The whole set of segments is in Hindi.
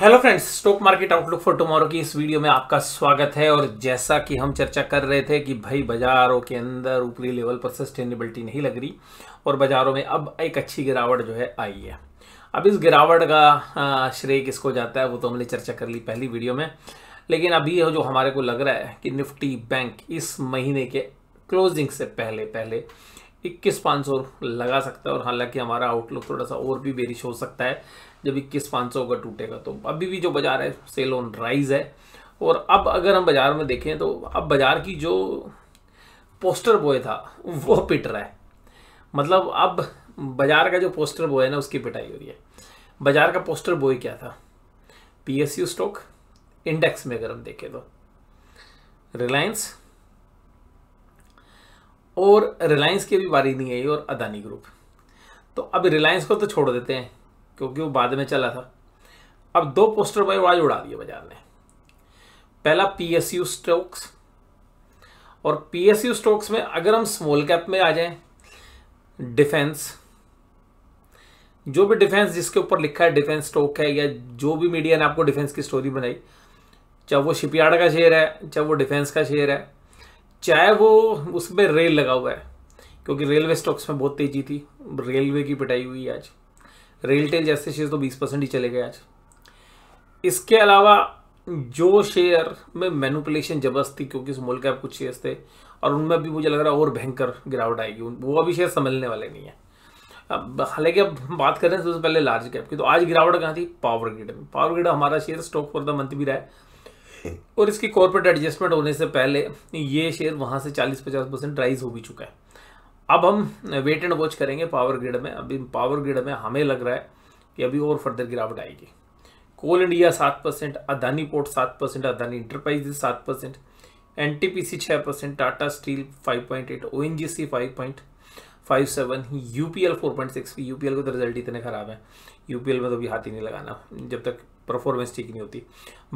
hello friends stock market outlook for tomorrow की इस वीडियो में आपका स्वागत है और जैसा कि हम चर्चा कर रहे थे कि भाई बाजारों के अंदर ऊपरी लेवल पर सस्टेनेबिलिटी नहीं लग रही और बाजारों में अब एक अच्छी गिरावट जो है आई है अब इस गिरावट का श्रेय किसको जाता है वो तो हमने चर्चा कर ली पहली वीडियो में लेकिन अभी जो हमारे को लग रहा है कि निफ्टी बैंक इस महीने के क्लोजिंग से पहले पहले इक्कीस पाँच सौ लगा सकता है और हालांकि हमारा आउटलुक थोड़ा सा और भी बेरिश हो सकता है जब इक्कीस पाँच सौ का टूटेगा तो अभी भी जो बाजार है सेल ऑन राइज है और अब अगर हम बाज़ार में देखें तो अब बाज़ार की जो पोस्टर बॉय था वो पिट रहा है मतलब अब बाज़ार का जो पोस्टर बॉय है ना उसकी पिटाई हो रही है बाज़ार का पोस्टर बॉय क्या था पी स्टॉक इंडेक्स में अगर हम देखें तो रिलायंस और रिलायंस की भी बारी नहीं आई और अदानी ग्रुप तो अब रिलायंस को तो छोड़ देते हैं क्योंकि वो बाद में चला था अब दो पोस्टर भाई आज उड़ा दिए बाजार ने पहला पी यू स्टॉक्स और पी स्टॉक्स में अगर हम स्मॉल कैप में आ जाएं डिफेंस जो भी डिफेंस जिसके ऊपर लिखा है डिफेंस स्टॉक है या जो भी मीडिया ने आपको डिफेंस की स्टोरी बनाई चाहे वो शिपयार्ड का शेयर है चाहे वो डिफेंस का शेयर है चाहे वो उस पर रेल लगा हुआ है क्योंकि रेलवे स्टॉक्स में बहुत तेजी थी रेलवे की पिटाई हुई आज रेलटेल जैसे शेयर तो 20 परसेंट ही चले गए आज इसके अलावा जो शेयर में मैनुपलेशन जबरदस्त थी क्योंकि स्मॉल कैप कुछ शेयर्स थे और उनमें भी मुझे लग रहा है और भयंकर गिरावट आएगी वो अभी शेयर संभलने वाले नहीं है अब हालांकि अब हम बात करें सबसे पहले लार्ज कैप की तो आज गिरावट कहाँ थी पावर ग्रिड में पावर ग्रिड हमारा share stock for the month भी रहा है और इसकी कॉर्पोरेट एडजस्टमेंट होने से पहले ये शेयर वहाँ से 40-50 परसेंट राइज हो भी चुका है अब हम वेट एंड वॉच करेंगे पावर ग्रिड में अभी पावर ग्रिड में हमें लग रहा है कि अभी और फर्दर गिरावट आएगी कोल इंडिया सात परसेंट अदानी पोर्ट सात परसेंट अदानी इंटरप्राइजेज सात percent N T P C छः percent Tata steel five point eight O N G C five point five seven U P L four point six U P L का तो रिजल्ट इतने ख़राब है यू पी एल में तो अभी हाथ ही नहीं लगाना जब तक परफॉर्मेंस ठीक नहीं होती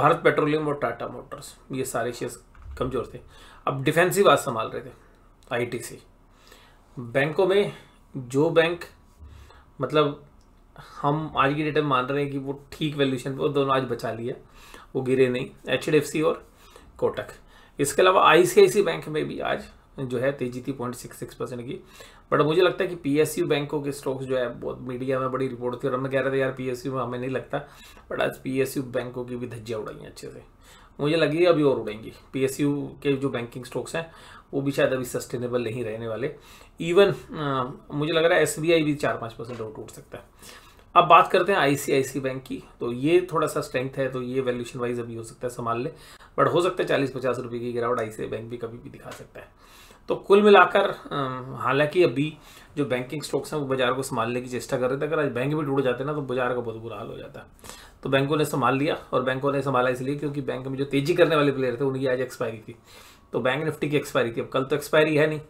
भारत पेट्रोलियम और टाटा मोटर्स ये सारे शेयर्स कमज़ोर थे अब डिफेंसिव आज संभाल रहे थे आईटीसी बैंकों में जो बैंक मतलब हम आज की डेट में मान रहे हैं कि वो ठीक वैल्यूशन पर दोनों आज बचा लिया वो गिरे नहीं एच और कोटक इसके अलावा आई बैंक में भी आज जो है तेजी थी पॉइंट सिक्स सिक्स परसेंट की बट मुझे लगता है कि पीएसयू बैंकों के स्टॉक्स जो है बहुत मीडिया में बड़ी रिपोर्ट थी और हमें कह रहे थे यार पीएसयू में हमें नहीं लगता बट आज पीएसयू बैंकों की भी धज्जियाँ उड़ाई अच्छे से मुझे लगी अभी और उड़ेंगी पीएसयू के जो बैंकिंग स्टॉक्स हैं वो भी शायद अभी सस्टेनेबल नहीं रहने वाले इवन मुझे लग रहा है एस भी चार पाँच परसेंट और टूट सकता है अब बात करते हैं आईसीआईसी बैंक की तो ये थोड़ा सा स्ट्रेंथ है तो ये वैल्यूशन वाइज अभी हो सकता है संभाल ले बट हो सकता है चालीस पचास रुपये की गिरावट आई बैंक भी कभी भी दिखा सकता है तो कुल मिलाकर हालांकि अभी जो बैंकिंग स्टॉक्स हैं वो बाजार को संभालने की चेष्टा कर रहे थे अगर आज बैंक भी टूट जाते ना तो बाजार का बहुत बुरा हाल हो जाता तो बैंकों ने संभाल लिया और बैंकों ने संभाला इसलिए क्योंकि बैंक में जो तेजी करने वाले प्लेयर थे उनकी आज एक्सपायरी थी तो बैंक निफ्टी की एक्सपायरी थी अब कल तो एक्सपायरी है नहीं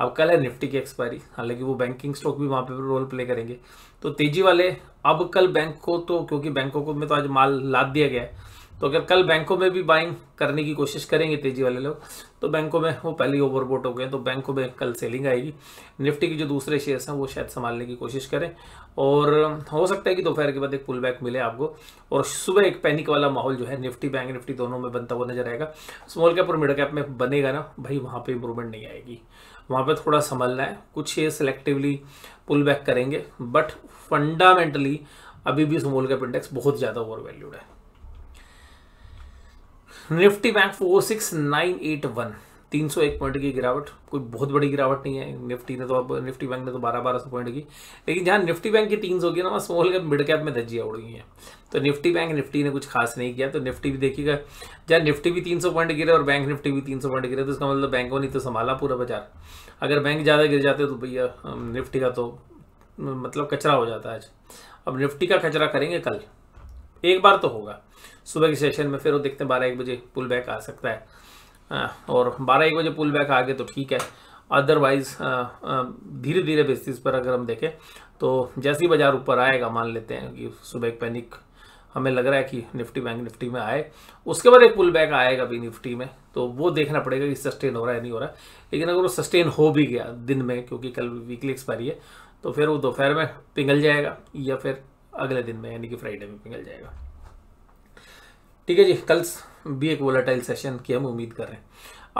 अब कल है निफ्टी की एक्सपायरी हालांकि वो बैंकिंग स्टॉक भी वहाँ पे रोल प्ले करेंगे तो तेजी वाले अब कल बैंक को तो क्योंकि बैंकों को में तो आज माल लाद दिया गया है तो अगर कल बैंकों में भी बाइंग करने की कोशिश करेंगे तेजी वाले लोग तो बैंकों में वो पहले ही ओवरबोट हो गए तो बैंकों में कल सेलिंग आएगी निफ्टी की जो दूसरे शेयर्स हैं वो शायद संभालने की कोशिश करें और हो सकता है कि दोपहर के बाद एक पुल बैक मिले आपको और सुबह एक पैनिक वाला माहौल जो है निफ्टी बैंक निफ्टी दोनों में बनता हुआ नजर आएगा स्मॉल कैप और मिड कैप में बनेगा ना भाई वहाँ पर इंप्रूवमेंट नहीं आएगी वहाँ पर थोड़ा संभलना है कुछ शेयर सेलेक्टिवली पुल बैक करेंगे बट फंडामेंटली अभी भी स्मॉल कैप इंडेक्स बहुत ज़्यादा ओवर वैल्यूड है Nifty bank four six nine eight one तीन सौ एक पॉइंट की गिरावट कोई बहुत बड़ी गिरावट नहीं है निफ्टी ने तो अब निफ्टी बैंक ने तो बारह बारह सौ पॉइंट की लेकिन जहाँ निफ्टी बैंक की तीन सौ की ना वहाँ स्मॉल कैप मिड कैप में धज्जियाँ उड़ गई हैं तो निफ्टी बैंक निफ्टी ने कुछ खास नहीं किया तो निफ्टी भी देखिएगा जहाँ निफ्टी भी तीन सौ पॉइंट गिरे और बैंक निफ्टी भी तीन सौ पॉइंट गिरे तो इसका मतलब बैंकों ने तो संभाला पूरा बाजार अगर बैंक ज़्यादा गिर जाते तो भैया निफ्टी का तो मतलब कचरा हो जाता है आज अब निफ्टी का कचरा करेंगे कल एक बार तो होगा सुबह के सेशन में फिर वो देखते हैं बारह एक बजे पुल बैक आ सकता है और बारह एक बजे पुल बैक आ गए तो ठीक है अदरवाइज धीरे धीरे बेसिस पर अगर हम देखें तो जैसे ही बाजार ऊपर आएगा मान लेते हैं कि सुबह एक पैनिक हमें लग रहा है कि निफ्टी बैंक निफ्टी में आए उसके बाद एक पुल बैक आएगा भी निफ्टी में तो वो देखना पड़ेगा कि सस्टेन हो रहा है नहीं हो रहा है लेकिन अगर वो सस्टेन हो भी गया दिन में क्योंकि कल वीकली एक्सपायरी है तो फिर वो दोपहर में पिघल जाएगा या फिर अगले दिन में यानी कि फ्राइडे में पिघल जाएगा ठीक है जी कल भी एक वोलाटाइल सेशन की हम उम्मीद कर रहे हैं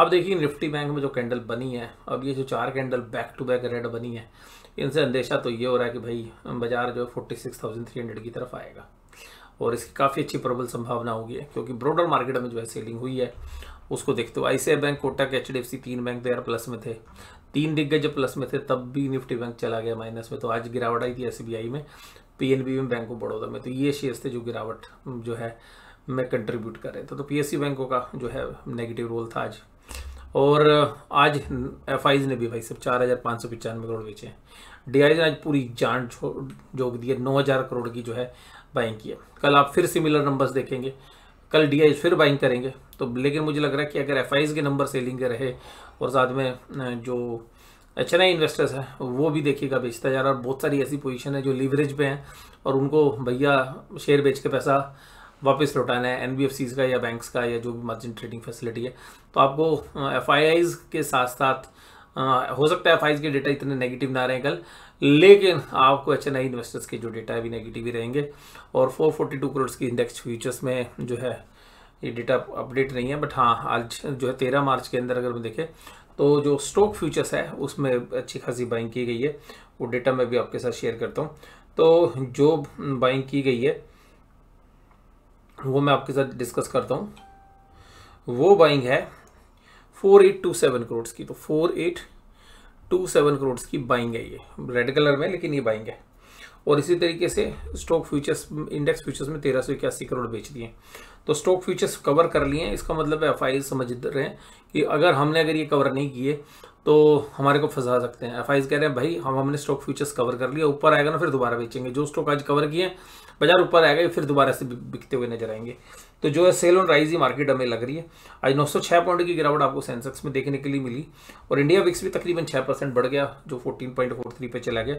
अब देखिए निफ्टी बैंक में जो कैंडल बनी है अब ये जो चार candle back to back red बनी है इनसे अंदेशा तो ये हो रहा है कि भाई बाजार जो फोर्टी की तरफ आएगा और इसकी काफ़ी अच्छी प्रबल संभावना होगी क्योंकि ब्रोडर मार्केट में जो है सेलिंग हुई है उसको देखते हो I bank Kotak H D F C तीन बैंक तो यार प्लस में थे तीन दिग्गज जब प्लस में थे तब भी निफ्टी बैंक चला गया माइनस में तो आज गिरावट आई थी एस में पीएनबी में बैंक ऑफ बड़ौदा में तो ये शेयर्स थे जो गिरावट जो है मैं कंट्रीब्यूट कर रहे थे तो पीएससी बैंकों का जो है नेगेटिव रोल था आज और आज एफ ने भी भाई सब चार हज़ार पाँच सौ पचानवे करोड़ बेचे हैं डी ने आज पूरी जान जो दी है नौ हज़ार करोड़ की जो है बाइंग की है कल आप फिर सिमिलर नंबर्स देखेंगे कल डी फिर बाइंग करेंगे तो लेकिन मुझे लग रहा है कि अगर एफ के नंबर सेलिंग के रहे और साथ में जो अच्छे नए इन्वेस्टर्स हैं वो भी देखिएगा बेचता जा रहा है और बहुत सारी ऐसी पोजीशन है जो लीवरेज पे हैं और उनको भैया शेयर बेच के पैसा वापस लौटाना है एन का या बैंक्स का या जो भी मार्जिन ट्रेडिंग फैसिलिटी है तो आपको एफ के साथ साथ आ, हो सकता है एफ के डेटा इतने नेगेटिव ना रहे कल लेकिन आपको अच्छे नए इन्वेस्टर्स के जो डेटा है भी नेगेटिव ही रहेंगे और 442 करोड़ की इंडेक्स फ्यूचर्स में जो है ये डेटा अपडेट नहीं है बट हाँ आज जो है तेरह मार्च के अंदर अगर हम देखें तो जो स्टॉक फ्यूचर्स है उसमें अच्छी खासी बाइंग की गई है वो डेटा मैं भी आपके साथ शेयर करता हूँ तो जो बाइंग की गई है वो मैं आपके साथ डिस्कस करता हूँ वो बाइंग है four eight two seven crore की तो four eight two seven crore की बाइंग है ये रेड कलर में लेकिन ये बाइंग है और इसी तरीके से स्टॉक फ्यूचर्स इंडेक्स फ्यूचर्स में तेरह सौ इक्यासी करोड़ बेच दिए तो स्टॉक फ्यूचर्स कवर कर लिए हैं इसका मतलब एफ आई समझ रहे हैं कि अगर हमने अगर ये कवर नहीं किए तो हमारे को फंसा सकते हैं एफ कह रहे हैं भाई हम हमने स्टॉक फ्यूचर्स कवर कर लिया ऊपर आएगा ना फिर दोबारा बेचेंगे जो स्टॉक आज कवर किए हैं बाजार ऊपर आएगा फिर दोबारा से बिकते हुए नजर आएंगे तो जो है सेल ऑन राइज ही मार्केट हमें लग रही है आज 906 पॉइंट की गिरावट आपको सेंसेक्स में देखने के लिए मिली और इंडिया विक्स भी तकरीबन 6 परसेंट बढ़ गया जो 14.43 पे चला गया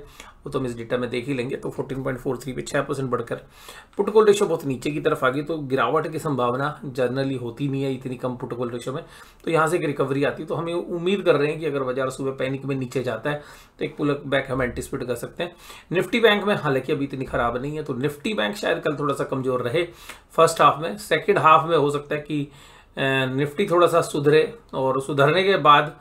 वो तो हम इस डेटा में देख ही लेंगे तो 14.43 पे 6 परसेंट बढ़कर पुटकोल रेशो बहुत नीचे की तरफ आ गई तो गिरावट की संभावना जनरली होती नहीं है इतनी कम पुटकोल रेशो में तो यहाँ से एक रिकवरी आती तो हमें उम्मीद कर रहे हैं कि अगर बाजार सुबह पैनिक में नीचे जाता है तो एक पुल बैक हम एंटिसपेट कर सकते हैं निफ्टी बैंक में हालांकि अभी इतनी खराब नहीं है तो निफ्टी बैंक शायद कल थोड़ा सा कमजोर रहे फर्स्ट हाफ में सेकेंड हाफ में हो सकता है कि निफ्टी थोड़ा सा सुधरे और सुधरने के बाद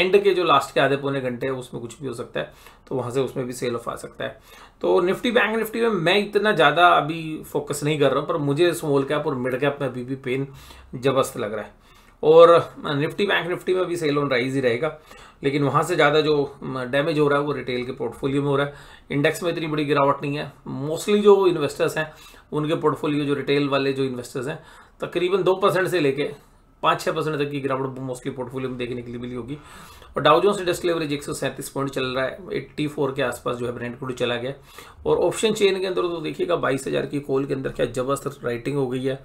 एंड के जो लास्ट के आधे पौने घंटे उसमें कुछ भी हो सकता है तो वहाँ से उसमें भी सेल ऑफ आ सकता है तो निफ्टी बैंक निफ्टी में मैं इतना ज़्यादा अभी फोकस नहीं कर रहा हूँ पर मुझे स्मॉल कैप और मिड कैप में अभी भी पेन जबस्त लग रहा है और निफ्टी बैंक निफ्टी में भी सेल ऑन राइज ही रहेगा लेकिन वहाँ से ज़्यादा जो डैमेज हो रहा है वो रिटेल के पोर्टफोलियो में हो रहा है इंडेक्स में इतनी बड़ी गिरावट नहीं है मोस्टली जो इन्वेस्टर्स हैं उनके पोर्टफोलियो जो रिटेल वाले जो इन्वेस्टर्स हैं तकरीबन दो परसेंट से लेके पाँच छः परसेंट तक की गिरावट मोस्टली पोर्टफोलियो में देखने के लिए मिली होगी और डाउजोन से डेस्क लेवरेज एक पॉइंट चल रहा है एट्टी फोर के आसपास जो है ब्रांड क्रूड चला गया और ऑप्शन चेन के अंदर तो देखिएगा बाईस हज़ार की कॉल के अंदर क्या जबरदस्त राइटिंग हो गई है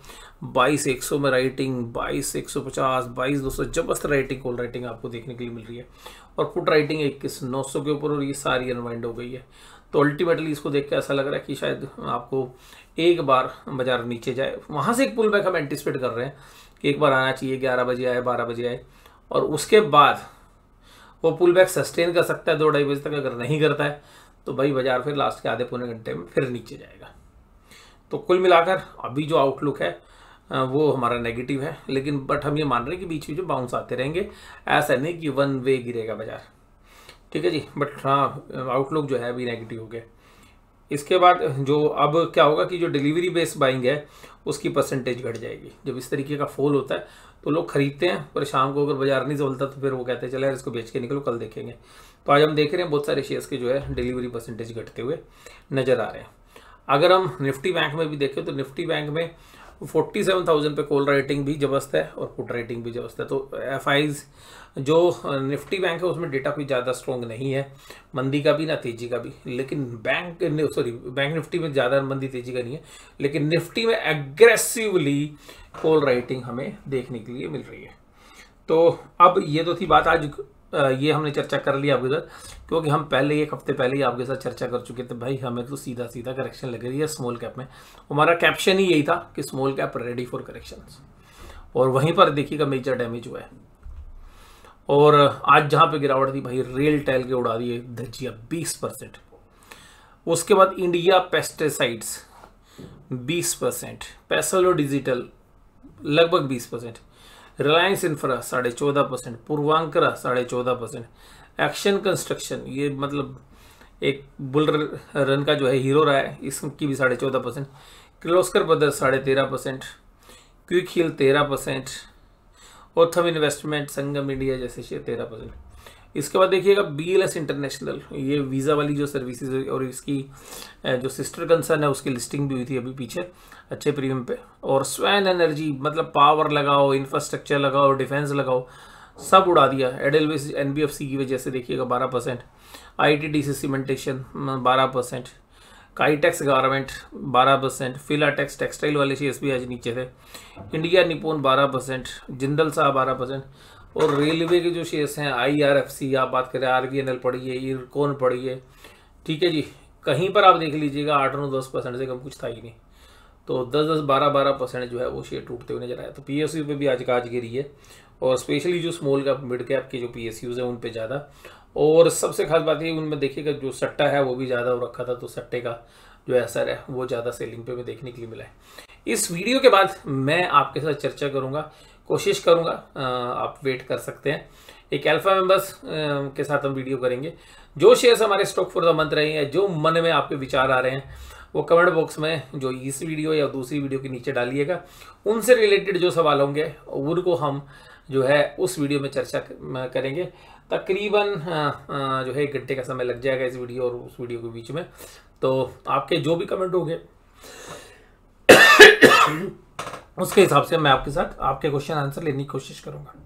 बाईस एक सौ में राइटिंग बाईस एक सौ पचास बाईस दो सौ जबरदस्त राइटिंग कॉल राइटिंग आपको देखने के लिए मिल रही है और पुट राइटिंग इक्कीस नौ सौ के ऊपर और ये सारी अनवाइंड हो गई है तो अल्टीमेटली इसको देख के ऐसा लग रहा है कि शायद आपको एक बार बाजार नीचे जाए वहाँ से एक पुल बैक हम एंटिसपेट कर रहे हैं कि एक बार आना चाहिए ग्यारह बजे आए बारह बजे आए और उसके बाद वो पुल बैक सस्टेन कर सकता है दो ढाई बजे तक अगर नहीं करता है तो भाई बाजार फिर लास्ट के आधे पौने घंटे में फिर नीचे जाएगा तो कुल मिलाकर अभी जो आउटलुक है वो हमारा नेगेटिव है लेकिन बट हम ये मान रहे हैं कि बीच बीच में बाउंस आते रहेंगे ऐसा नहीं कि वन वे गिरेगा बाजार ठीक है जी बट हाँ आउटलुक जो है अभी नेगेटिव हो गया इसके बाद जो अब क्या होगा कि जो डिलीवरी बेस बाइंग है उसकी परसेंटेज घट जाएगी जब इस तरीके का फॉल होता है तो लोग खरीदते हैं पर शाम को अगर बाजार नहीं चलता तो फिर वो कहते हैं चले यार इसको बेच के निकलो कल देखेंगे तो आज हम देख रहे हैं बहुत सारे शेयर्स के जो है डिलीवरी परसेंटेज घटते हुए नज़र आ रहे हैं अगर हम निफ्टी बैंक में भी देखें तो निफ्टी बैंक में फोर्टी सेवन थाउजेंड पे कॉल राइटिंग भी जबरदस्त है और पुट राइटिंग भी जबरदस्त है तो एफ जो निफ्टी बैंक है उसमें डेटा कोई ज़्यादा स्ट्रॉन्ग नहीं है मंदी का भी ना तेजी का भी लेकिन बैंक सॉरी बैंक निफ्टी में ज़्यादा मंदी तेजी का नहीं है लेकिन निफ्टी में एग्रेसिवली कॉल राइटिंग हमें देखने के लिए मिल रही है तो अब ये तो थी बात आज ये हमने चर्चा कर लिया आपके साथ क्योंकि हम पहले एक हफ्ते पहले ही आपके साथ चर्चा कर चुके थे भाई हमें तो सीधा सीधा करेक्शन लग रही है स्मॉल कैप में हमारा कैप्शन ही यही था कि small cap ready for correction और वहीं पर देखिएगा मेजर डैमेज हुआ है और आज जहां पे गिरावट थी भाई रेल टैल के उड़ा दिए धजिया बीस परसेंट उसके बाद इंडिया पेस्टिसाइड्स बीस परसेंट पेसल और डिजिटल लगभग बीस परसेंट रिलायंस इंफ्रा साढ़े चौदह परसेंट पूर्वांकरा साढ़े चौदह परसेंट एक्शन कंस्ट्रक्शन ये मतलब एक बुल रन का जो है हीरो रहा है इसकी भी साढ़े चौदह परसेंट किलोस्कर ब्रदर साढ़े तेरह परसेंट क्विक हिल तेरह percent Authum investment Sangam India जैसे शेयर तेरह परसेंट इसके बाद देखिएगा बी एल एस इंटरनेशनल ये वीज़ा वाली जो सर्विसेज है और इसकी जो सिस्टर कंसर्न है उसकी लिस्टिंग भी हुई थी अभी पीछे अच्छे प्रीमियम पे और स्वैन एनर्जी मतलब पावर लगाओ इंफ्रास्ट्रक्चर लगाओ डिफेंस लगाओ सब उड़ा दिया Edelweiss N B F C की वजह से देखिएगा बारह percent I T D C cementation बारह परसेंट काईटेक्स गारमेंट बारह परसेंट फिलाटेक्स टेक्सटाइल वाले शेयर्स भी आज नीचे थे इंडिया निपोन बारह परसेंट जिंदल शाह बारह परसेंट और रेलवे के जो शेयर्स हैं आईआरएफसी आप बात करें आरबीएनएल पढ़िए इरकोन पढ़िए ठीक है जी कहीं पर आप देख लीजिएगा आठ नौ दस परसेंट से कम कुछ था ही नहीं तो दस दस बारह बारह परसेंट जो है वो शेयर टूटते हुए नजर आया तो पी एस यू पर भी आज का आज गिरी है और स्पेशली जो स्मॉल कैप मिड कैप के जो पी एस यूज़ हैं उन पर ज़्यादा और सबसे खास बात ये उनमें देखिएगा जो सट्टा है वो भी ज़्यादा रखा था तो सट्टे का जो असर है वो ज़्यादा सेलिंग पे में देखने के लिए मिला है इस वीडियो के बाद मैं आपके साथ चर्चा करूँगा कोशिश करूंगा आप वेट कर सकते हैं एक अल्फा मेंबर्स के साथ हम वीडियो करेंगे जो शेयर्स हमारे स्टॉक फॉर द मंथ रहे हैं जो मन में आपके विचार आ रहे हैं वो कमेंट बॉक्स में जो इस वीडियो या दूसरी वीडियो के नीचे डालिएगा उनसे रिलेटेड जो सवाल होंगे उनको हम जो है उस वीडियो में चर्चा करेंगे तकरीबन जो है एक घंटे का समय लग जाएगा इस वीडियो और उस वीडियो के बीच में तो आपके जो भी कमेंट होंगे उसके हिसाब से मैं आपके साथ आपके क्वेश्चन आंसर लेने की कोशिश करूँगा